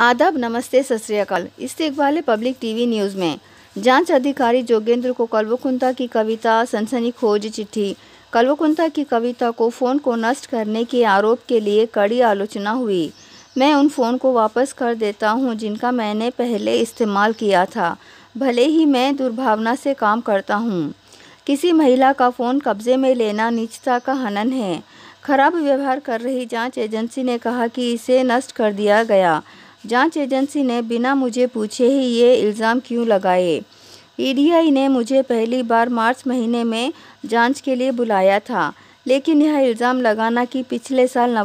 आदाब नमस्ते सतरियाकाल श्रीकाल इस्तेकबाल तो पब्लिक टीवी न्यूज़ में जांच अधिकारी जोगेंद्र को कल्वकुंता की कविता सनसनी खोज चिट्ठी कल्वकुंता की कविता को फ़ोन को नष्ट करने के आरोप के लिए कड़ी आलोचना हुई मैं उन फ़ोन को वापस कर देता हूं जिनका मैंने पहले इस्तेमाल किया था भले ही मैं दुर्भावना से काम करता हूँ किसी महिला का फ़ोन कब्जे में लेना निचता का हनन है खराब व्यवहार कर रही जांच एजेंसी ने कहा कि इसे नष्ट कर दिया गया जांच एजेंसी ने बिना मुझे पूछे ही ये इल्ज़ाम क्यों लगाए ईडीआई e ने मुझे पहली बार मार्च महीने में जांच के लिए बुलाया था लेकिन यह इल्ज़ाम लगाना कि पिछले साल नव